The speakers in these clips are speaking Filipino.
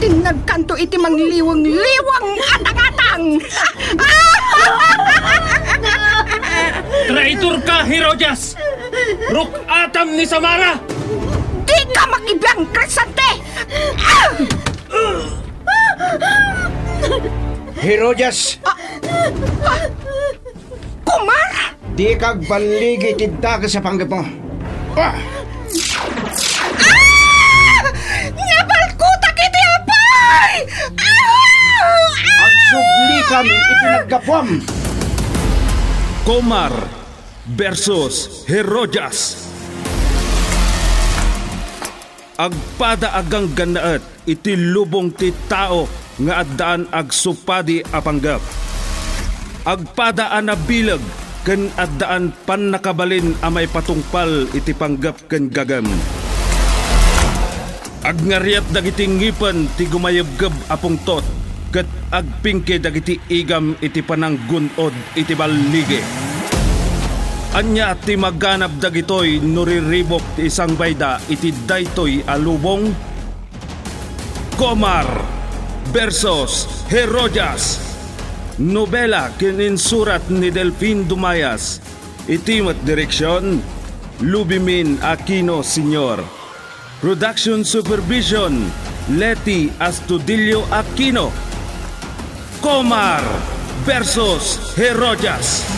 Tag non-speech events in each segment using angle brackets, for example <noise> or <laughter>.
Tingnan kanto iti mangliwang liwang-liwang atang-atang! <laughs> Traitor ka, Herodias! Ruk atam ni Samara! Di ka makibang krisante! Ah! Herodias! Ah, ah, kumar! Di kag baligi tidda ka sa panggap mo. Ah! ah! Nabalkuta kiti ang ay! At sublikan ipinagkapwam. Komar versus Herojas. Agpada agang ganaat iti lubong ti tao nga addaan ag supadi apanggap. Agpada anabilag ken addaan pan nakabalin amay patungpal iti panggap ken gagam. Agngaryat dagiti ngipen ti gumayebgeb apung tot ket agpingke dagiti igam iti pananggunod iti ballige. Anya ti maganap dagitoy nuriribok ti isang bayda iti daytoy alubong Komar versus Herodias Nobela kininsurat ni Delfin Dumayas Itimat direksyon Lubimin Aquino Senior Production Supervision Leti Astudillo Aquino Comar versus Heroyas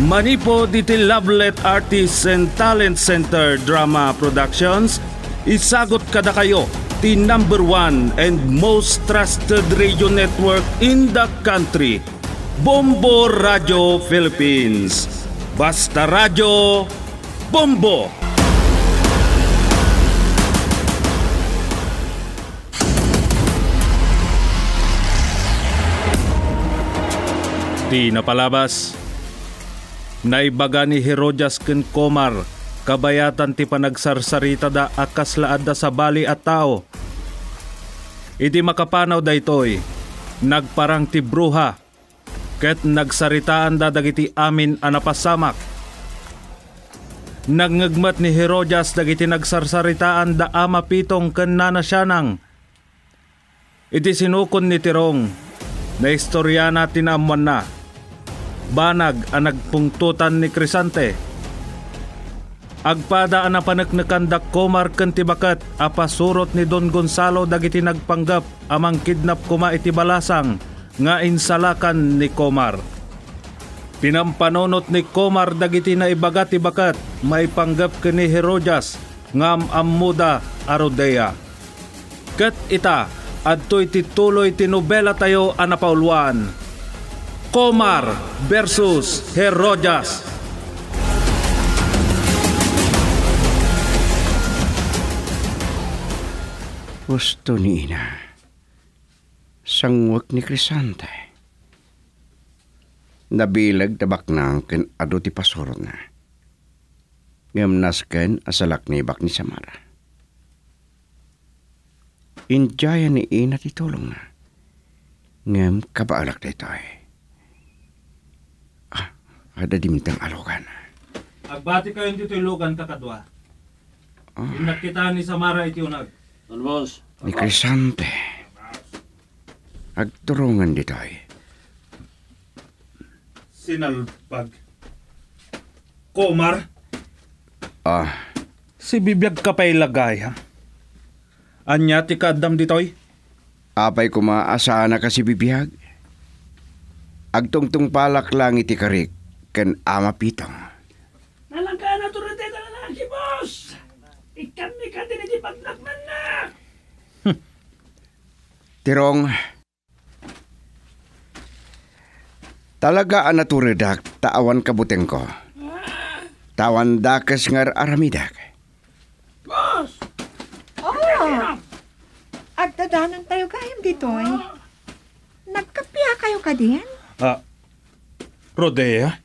Manipo Detail Lovelet Artists and Talent Center Drama Productions Isagot kada kayo the number one and most trusted radio network in the country, Bombo Radio Philippines. Basta Radio Bombo! Di napalabas. Naibaga ni Herodias ken Komar, kabayatan ti panagsarsarita da akas laad da sa bali at tao. Iti makapanaw daytoy, nagparang ti bruha, ket nagsaritaan da dagiti amin anapasamak. Nagngagmat ni Herodias dagiti nagsarsaritaan da ama pitong ken nanasyanang. Iti sinukon ni Tirong, na istorya natin amuan na banag ang nagpungtutan ni Crisante. Agpada ang napanaknakandak komar kanti bakat apasurot ni Don Gonzalo dagiti nagpanggap amang kidnap kuma iti balasang nga insalakan ni Komar. Pinampanonot ni Komar dagiti na ibagat ibakat may panggap kini Herodias ngam ammuda arodea. Kat ita adtoy tituloy tinobela tayo anapauluan Comar versus Herodas. Gusto ni Ina. Sangwak ni Crisante. Nabilag tabak nang kin ado ti pasor na. Ngamnas nasken asalak ni bak ni Samara. Injaya ni Ina titulong na. Ngam kabaalak dito eh kada dimtang alokan. Agbati kayo dito ilogan kakadwa. Oh. Yung nakita ni Samara iti unag. Alvos. Ni Crisante. Agturungan dito ay. Eh. Sinalpag. Komar? Ah. Si bibiyag ka pa ilagay ha? Anya ti kadam ditoy? Eh. Apay kumaasaan na kasi bibiyag. Agtungtung palak lang iti karik ken ama pitong. Nalangka na turete na lalaki, boss! Ikan ni ka din ipaglakman na! Hmm. <laughs> Tirong, talaga ang naturedak tawan kabuteng ko. Ah. Tawan dakes ngar aramidak. Boss! Oh! At dadanan tayo kayo dito eh. Ah. Nagkapya kayo ka din? Ah, Rodea?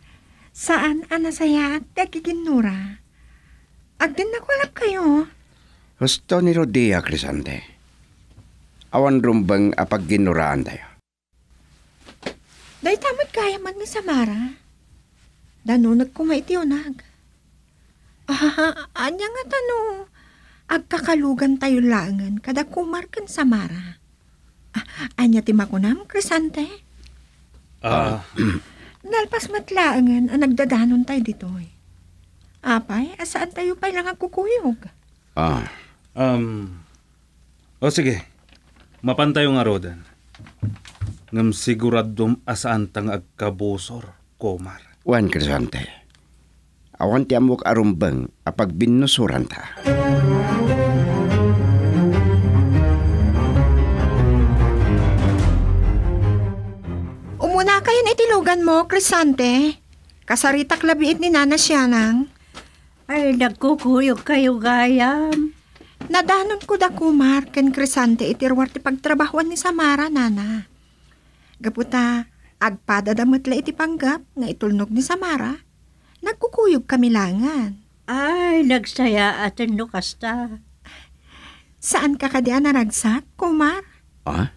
saan anasaya at nagiginura. Agdin nakulap kayo. Gusto ni Rodea, Crisante. Awan rumbang apagginuraan tayo. Day tamad kaya man ni Samara. Danunag ko maitionag. Ah, anya nga tano. Agkakalugan tayo langan kada kumarkan Samara. Ah, anya timakunam, Crisante? Ah, uh, <clears throat> Nalpas matlaangan ang ah, nagdadanon tayo dito eh. Apay, asaan ah, tayo pa lang ang kukuyog? Ah, um, o oh, sige, mapantayo nga rodan. Ngam siguradong asaan tang agkabusor, komar. Juan Cresante, awan ti amok arumbang apag binusuran ta. Juan tinugan mo, Crisante? Kasarita labiit ni Nana siya nang. Ay, nagkukuyog kayo gayam. Nadanon ko da Mark, and Crisante itirwar ti pagtrabahuan ni Samara, Nana. Gaputa, agpada damot iti panggap nga itulnog ni Samara. Nagkukuyog kami langan. Ay, nagsaya atin no kasta. Saan ka ka diyan naragsak, kumar? Ah?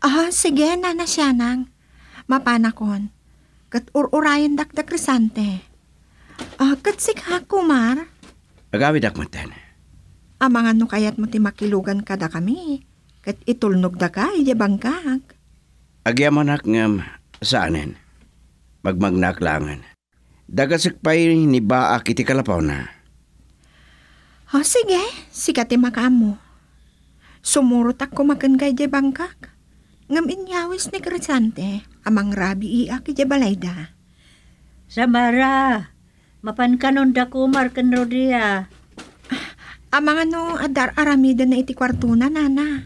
Ah, sige, Nana Sianang mapanakon. Kat ururayan dakdak resante. Uh, kat sikha kumar. dak akmatan. Amang ano kayat mo timakilugan makilugan kada kami. Kat itulnog da ka, iyabang kag. Agyamanak ngam saanen. Magmagnak langan. Dagasik pa'y ni ba iti kalapaw na. O oh, ah, sige, sikati makamo. Sumurot ako makan kay bangkak. Ngam inyawis ni Cresante, amang rabi iya kaya balayda. Samara, mapan kanon da kumar ken Rodia. Ah, amang ano adar aramida na iti kwartuna, nana.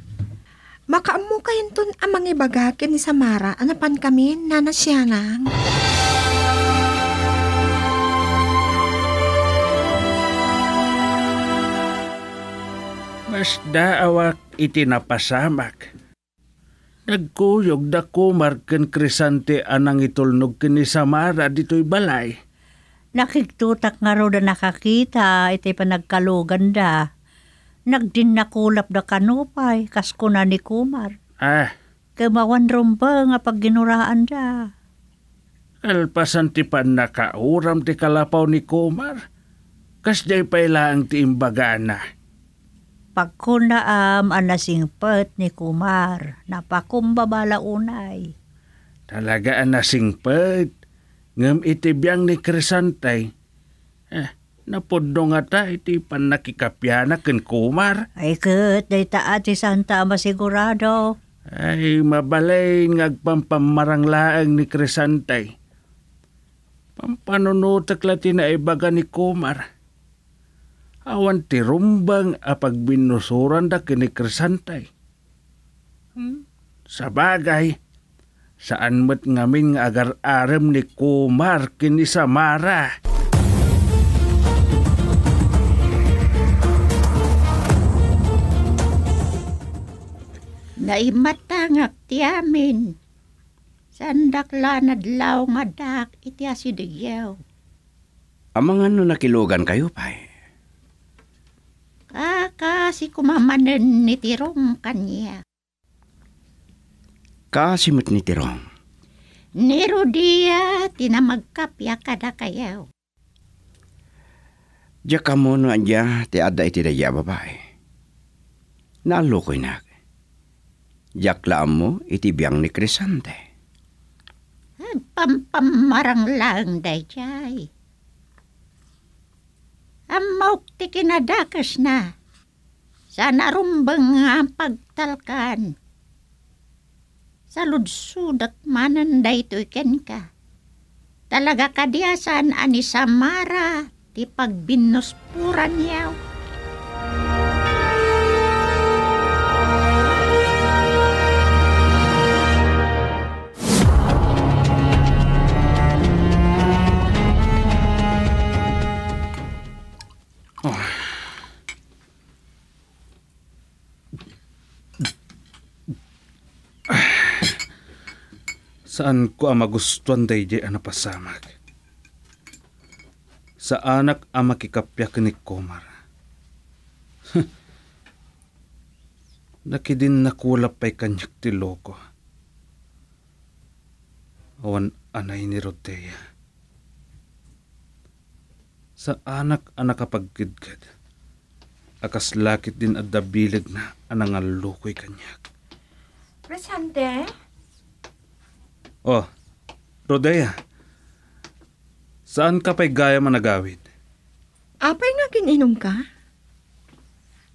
Makaamu kayin ton amang ibagakin ni Samara anapan kami, nana siya nang. Mas daawa iti napasamak Nagkuyog dako marken krisante anang itulnog kini Samara dito'y balay. Nakigtutak nga raw na nakakita, ito'y panagkalugan da. Nagdin nakulap da kanupay, kasko na ni Kumar. Ah. Kamawan rumba nga pagginuraan da. Alpasan ti pan nakauram ti kalapaw ni Kumar. Kas day pailaang ti imbagana pagkunaam am anasingpet ni Kumar, napakumbabala unay. Talaga anasingpet? pet, ngam itibiyang ni Crescentay. Eh, napodno nga ta iti panakikapyana ken Kumar. Ay kat, day taat Santa masigurado. Ay, mabalay ngagpampamaranglaang ni Crescentay. Pampanunutak la tinaibaga ni Kumar awan ti rumbang a pagbinusuran da kini krisantay. Hmm? Sa bagay, saan mo't ngamin nga agar arem ni Kumar kini Samara. Naimatangak ti amin. Sandak lanadlaw nga dak iti asidigyaw. Amang ano nakilugan kayo, pay? kasi kumamanan ni Tirong kanya. Kasimot ni Tirong. Nero dia tinamagkapya kada kayo. Diya ka mo no ti ada iti daya babae. Nalukoy na. Diyak laam mo iti biyang ni Crisante. Pampamarang lang dayjay. Amok ti kinadakas na. Sana narumbang nga pagtalkan. Sa ludsudat manan dayto iken ka. Talaga kadiasan ani Samara ti pagbinuspuran yaw. Oh. Saan ko ang magustuhan day di ang napasamag? Sa anak ang makikapyak ni Komar. <laughs> Nakidin nakulap pa'y kanyak ti loko. Awan anay ni Rodea sa anak anak kapagkidkad. Akas lakit din at dabilag na anangalukoy kanyak. Presente? Oh, Rodea. Saan ka pa'y gaya managawid? Apay nga kininom ka?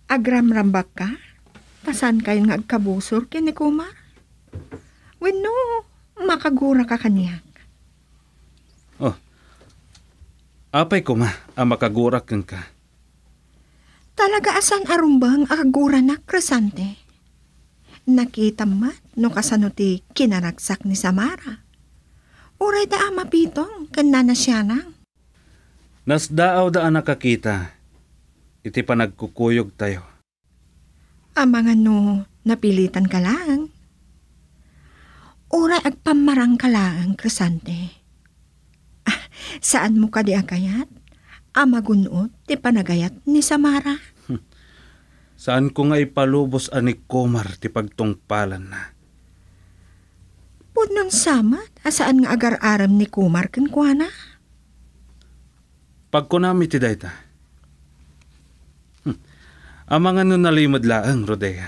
Agramrambak ka? Tasan kayo nga agkabusor kinikumar? When no, makagura ka kaniyak. Apay ko ma, ang ah, makagura kang ka. Talaga asan arumbang akagura na krasante? Nakita mat no kasanuti kinaragsak ni Samara. Uray da ama ah, pitong, kanna na siya nang. Nasdaaw da ah, nakakita, iti panagkukuyog tayo. Ang mga no, napilitan ka lang. Uray agpamarang ka lang, Kresante. Saan mo kadi di agayat? Amagunot ti panagayat ni Samara. Hmm. Saan ko nga ipalubos ani Komar ti pagtungpalan na? Punang samat, asaan nga agar-aram ni Kumar kinkwana? Pagkunami ti dayta. Hm. Amang ano nalimod laang, Rodea.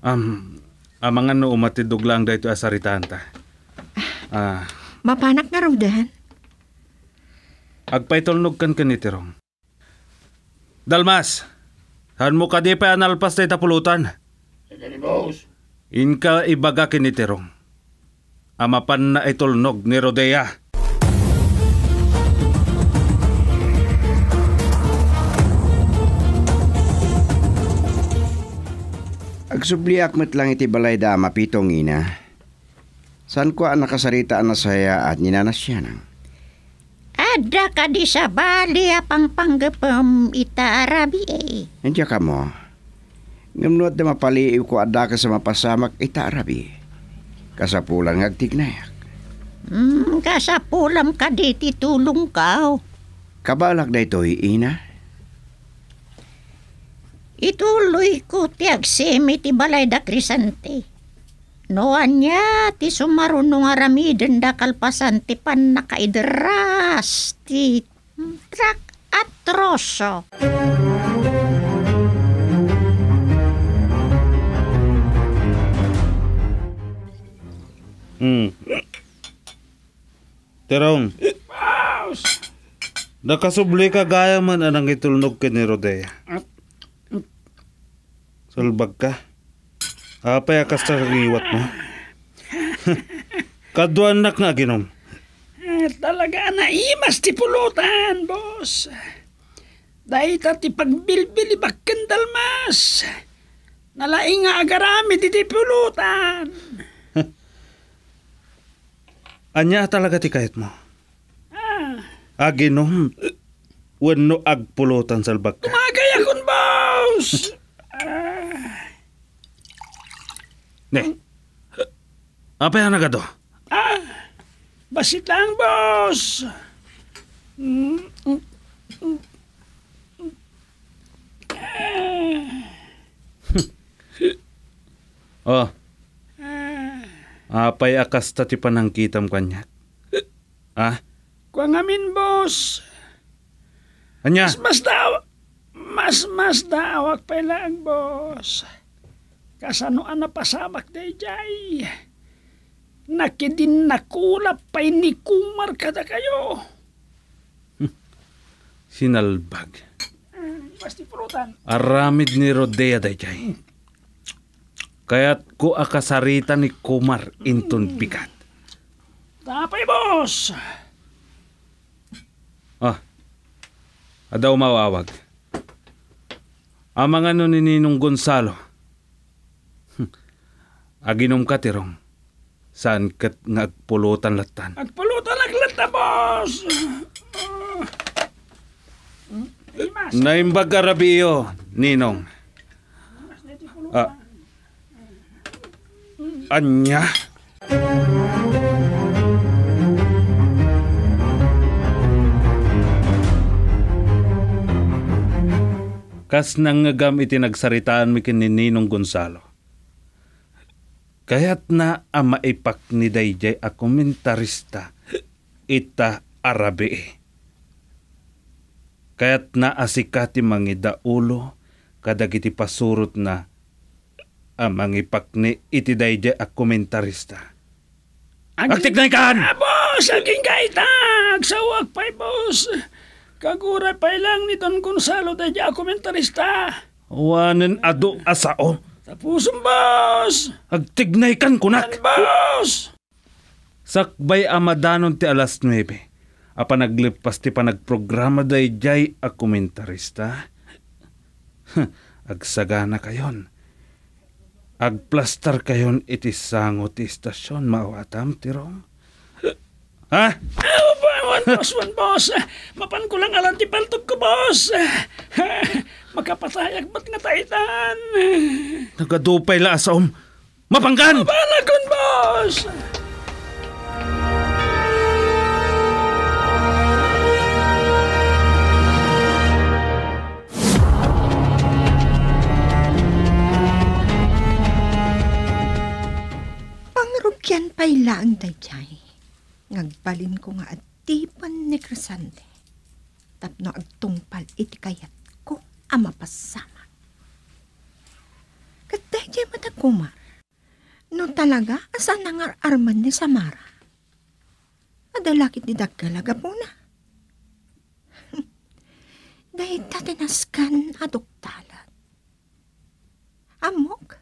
Um, amang ano umatidog lang dayto asaritanta. Ah. Mapanak nga raw dahan. Agpaitulnog kan kanitirong. Dalmas, han mo kadi pa analpas na itapulutan. Boss. Inka ibaga kinitirong. Amapan na itulnog ni Rodea. Agsubliak met lang iti balay da mapitong ina. Saan ko ang nakasarita ang nasaya at ninanas siya nang? Ada ka di sa bali apang panggapam ita arabi eh. Nandiya ka mo. Ngamnuat na mapaliiw ko ada ka sa mapasamak ita arabi. Kasapulan ngagtignayak. Mm, kasapulam ka di titulong kao. Oh. Kabalak na ito, ina. Ituloy ko tiag semi ti balay da krisante. No anya, ti sumaruno nga rami denda kalpasan ti pan nakaideras ti trak at Hmm. Terong. Nakasubli ka gaya man anang itulnog ka ni Rodea. Salbag ka. Apay akas sa kagiwat mo. <laughs> Kaduan nak nga ginom. Eh, talaga na imas ti pulutan, boss. Dahil ti pagbilbili bakken dalmas. Nalaing nga agarami ti ti pulutan. <laughs> Anya talaga ti kahit mo. Ah. Aginom. Ah, Wano agpulutan salbak ka. Kumagay akong boss! <laughs> 네. 앞에 하나가 더. 아, basit lang, boss. Mm, mm, mm. oh. Apay akas tati panangkitam kanyak. Ah? Kuang amin, boss. Anya? Mas mas daw. Mas mas lang, boss kasanoan na pasamak day jay. Nakidin kula pa'y ni kumar kada kayo. Hmm. Sinalbag. Basti hmm, prutan. Aramid ni Rodea day jay. Hmm. Kaya't ko akasarita ni kumar inton hmm. pikat. Tapay, boss! Ah, adaw mawawag. Ang mga no ni Ninong Gonzalo, Aginom ka, Tirong. Saan kat nga agpulutan latan? Agpulutan latan, boss! Uh, Naimbag ka, Rabiyo, Ninong. uh, anya? Kas nang nga gam itinagsaritaan mi ni Ninong Gonzalo Kaya't na ang maipak ni Dayjay a komentarista ita arabi. Kaya't na asikati mangida ulo kadagiti pasurot na ang mangipak ni iti Dayjay a komentarista. Agtik na ikan! Ah, boss! Aging kaita! Agsawag pa'y boss! Kagura pa'y lang ni Don Gonzalo Dayjay a komentarista! Wanan ado asao? Tapos boss! Agtignay kan kunak! Ang boss! Sakbay amadanon ti alas 9. Apa naglipas ti panagprograma day jay a komentarista. Agsagana kayon. Agplastar kayon iti sangot ti istasyon mauatam ti Rome. Ha? Oh, bawan, boss, one boss. Mapan ko lang alam ti paltok ko, boss. Makapatayag ba't nga taitan? Nagadupay la sa om. Mapanggan! Mapanagon, boss! Pangrupyan pa'y laang dayjay Ngagbalin ko nga at tipan ni Crisante. Tapno agtungpal iti kayat ko amapasama. Katay matakumar. No talaga, asan ang arman ni Samara? Adalakit ni Dagkalaga po na. <laughs> Dahil tatinaskan aduktalan. Amok,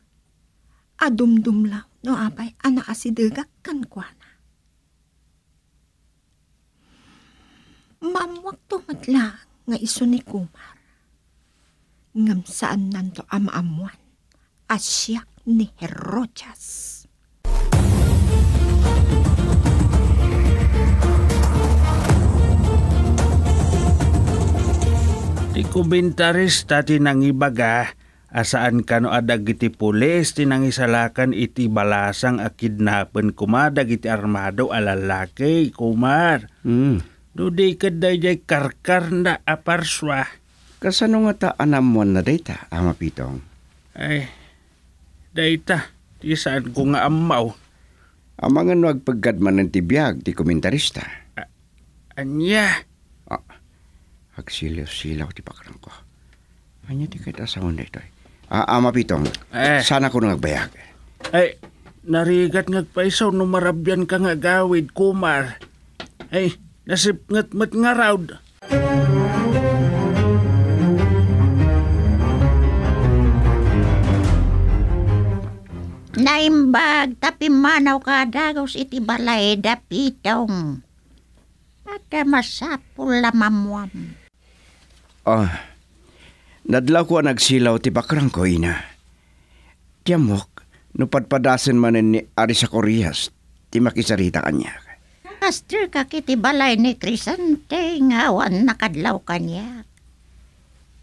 adumdumlaw no apay ana asidagak kan Maamwak to matla nga iso ni Kumar. Ngam saan nanto amaamuan, asyak ni Herochas. Di komentaris tati nang ibaga, asaan kano adag iti pulis tinangisalakan iti balasang akidnapen kumadag iti armado alalaki kumar. Mm. Dudi kaday jay karkar na aparswa. Kasano nga ta anam mo na data, Ama Pitong? Ay, eh, data. Di saan ko nga amaw. Amang ano agpagkadman ng tibiyag, di komentarista. A- anya? Ah, agsilaw-silaw ti pakarang ko. Anya ti kita sa hunda ito. Ah, Ama Pitong, eh. sana ko nagbayag. Ay, eh. narigat ngagpaisaw no marabyan ka nga gawid, kumar. Ay, nasip ngatmat nga raud. Naimbag, tapi manaw ka dagos iti balay dapitong. Aka masapul lamamuam. Ah, oh, nadlaw ko nagsilaw ti bakrang ko, ina. Tiyamok, nupadpadasin manin ni Arisa Corrias, ti makisarita kanya. Master ka kiti balay ni Crisante ngawan nakadlaw kanya.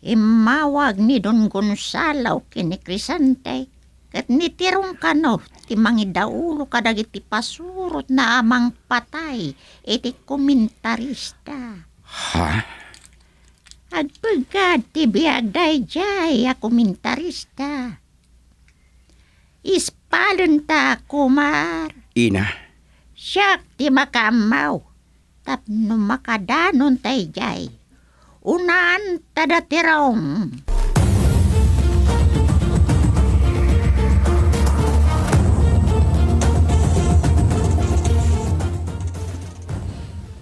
Imawag ni Don Gonzalo kini Crisante kat nitirong kano ti mangidaulo kadag pasurot na amang patay iti komentarista. Ha? Agpagad ti biyaday jay a komentarista. Ispalon ta kumar. Ina? Siyak ti makamaw. Tapno makadanon tay jay. Unaan tada tirong.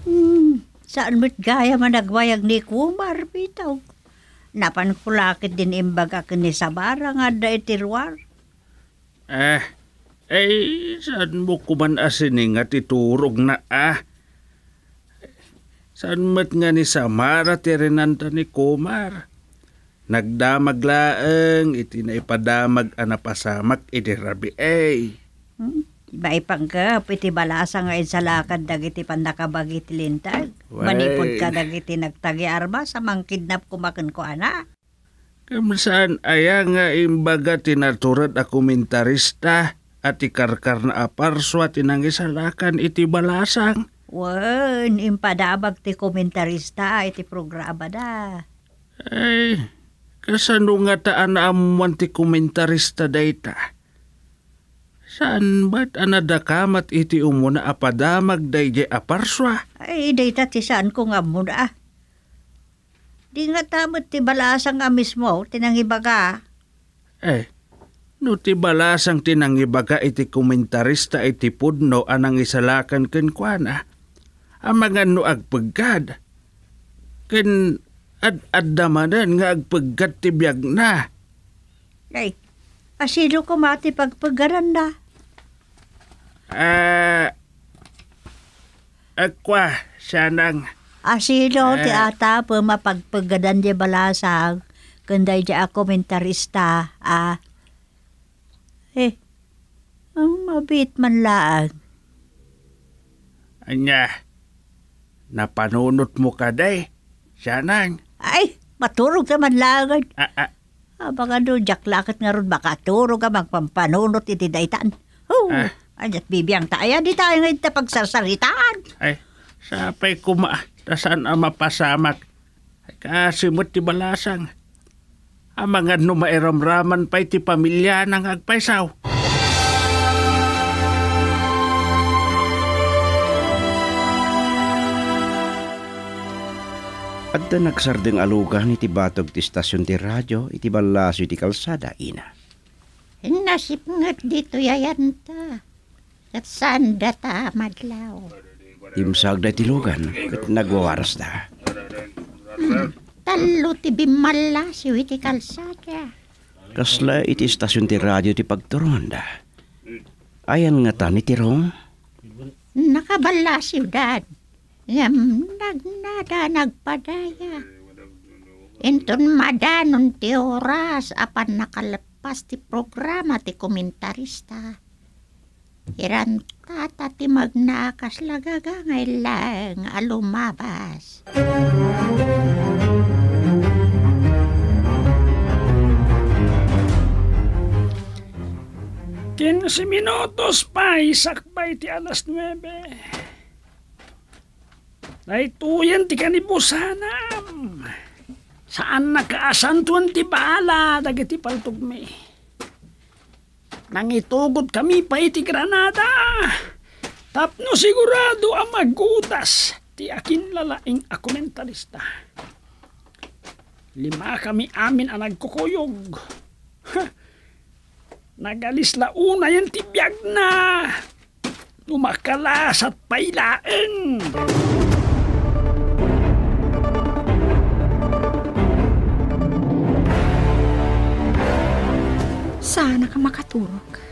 Hmm, saan mo't gaya managwayag ni Kumar, bitaw? Napan kulakit din imbag akin ni Sabara nga da itirwar. Eh, ay, eh, saan mo kuman asining eh, at iturog na ah? Saan mat nga ni Samara tirinanta ni Kumar? Nagdamaglaang iti naipadamag anapasamak iti rabi ay. Hmm? Maipang ka, piti balasa nga insalakad dagiti pandakabag iti lintag. Manipod ka dagiti nagtagi arma sa kidnap kumakan ko ana. Kamsan, aya nga imbaga tinaturad a komentarista. Ati karkar na aparso at inangisalakan iti balasang. Wan, impadabag ti komentarista iti programa da. Ay, kasano nga taan na amuan ti komentarista dayta? Saan ba't anadakamat iti umuna apadamag dayjay aparswa? Ay, dayta ti saan ko nga muna. Ah. Di nga tamot ti balasang nga mismo, tinangibaga. Eh, No ti balasang tinangibaga iti komentarista iti pudno anang isalakan ken kuana. Amangan ah. no agpagkad. Ken ad addamanan nga agpagkat ti biyag na. Ay, asilo ko mati pagpagaran na. Ah, uh, akwa, sanang. Asino uh, ah. ti ata po mapagpagadan di balasang. Kunday di a mentarista, ah, eh, ang mabit man laan. Anya, napanunot mo ka day. Sanang. Ay, maturog ka man lagan. Ah, ah. Abang ah, ano, jaklakat nga ron makaturog ka magpampanunot iti daytan. Oh, ah. anyat bibiyang tayo, di tayo ngayon na pagsasaritaan. Ay, sapay kuma, tasan ang mapasamak. Kasi mo't tibalasang. Amang no mairamraman pa iti pamilya ng agpaisaw. At da nagsardeng alugan iti batog ti stasyon ti radyo, iti balaso iti kalsada, ina. Nasip nga't dito yayanta. At saan da ta madlaw? Timsag da tilugan, kat nagwawaras da. Hmm tallo ti bimala si witi kalsada. Kasla iti istasyon ti radyo ti pagturonda. Ayan nga ta ni Tirong? Nakabala siyudad. Yam nagnada nagpadaya. Inton madanon ti oras apan nakalepas ti programa ti komentarista. Iran tata ti magnaakas lagaga ngay lang alumabas. Music 15 minutos pa, isakbay ti alas 9. Naituyan ti kanibusanam. Saan nakaasantuan ti baala, dagiti paltugmi. Nangitugod kami pa iti Granada. Tapno sigurado ang magutas ti akin lalaing akumentalista. Lima kami amin ang nagkukuyog. Ha! Nagalis launa yung tibiyag na. Lumakalas at pailain. Sana ka makaturok.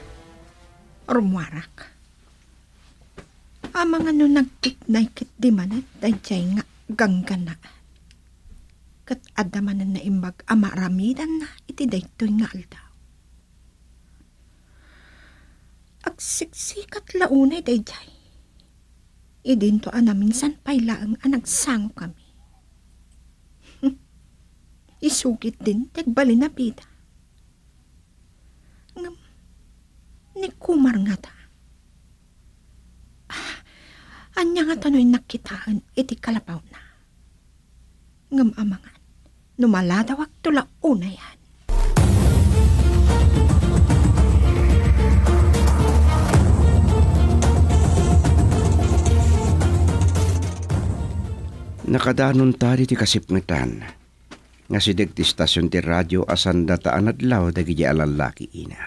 Rumwarak. Amang ano nagkitnay kit di man at dayjay nga ganggana. Kat adamanan na imbag amaramidan na iti daytoy nga aldaw. agsiksikat launay dayjay. Idintoan na minsan paila ang anagsango kami. <laughs> Isugit din tagbali na bida. Ngam, ni kumar nga ta. Ah, anya nga tanoy nakitaan iti kalapaw na. Ngam amangan, numaladawag tula una yan. Nakadanon tari ti kasipngetan. Nga si ti stasyon ti radyo asan dataan adlaw dagiti alalaki ina.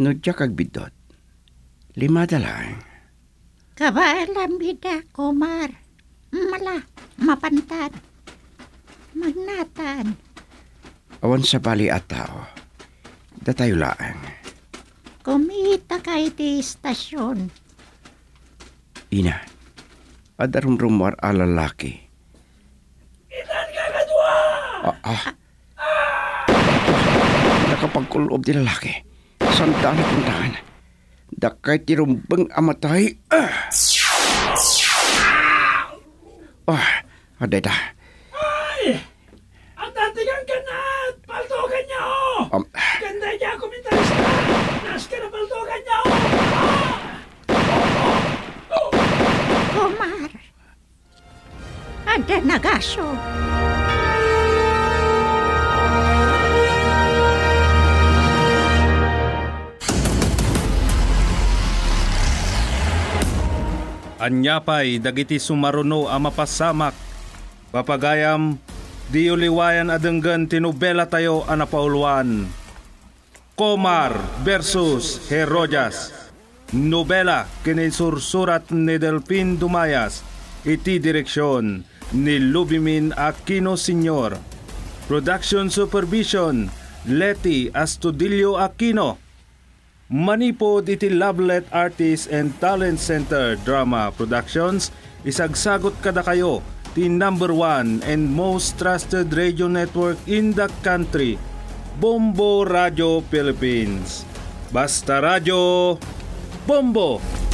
No dya kagbidot. Lima dalang. Eh. Kabalam bida, kumar. Mala, mapantan. Magnatan. Awan sa bali at tao. Oh. Datayo laang. Eh. Kumita kay ti istasyon. Ina, adarum rumar ala laki. Itan ka kadwa! Ah, ah. Nakapagkulob din lalaki. Santa na puntahan. Dakay tirumbang amatay. Ah! Ah, aday da. Ay! At datingan ka Palto Paltogan niya ho! Oh! Um, mar. Άντε nagaso. γάσω. Anyapay dagiti sumaruno a mapasamak. Papagayam, di uliwayan adenggan tinubela tayo anapauluan. Komar versus Herodas. Nobela kini ni Delpin Dumayas iti direksyon ni Lubimin Aquino Sr. Production Supervision Leti Astudillo Aquino Manipod iti Lovelet Artist and Talent Center Drama Productions isagsagot kada kayo the number one and most trusted radio network in the country, Bombo Radio Philippines. Basta Radio! Bombo.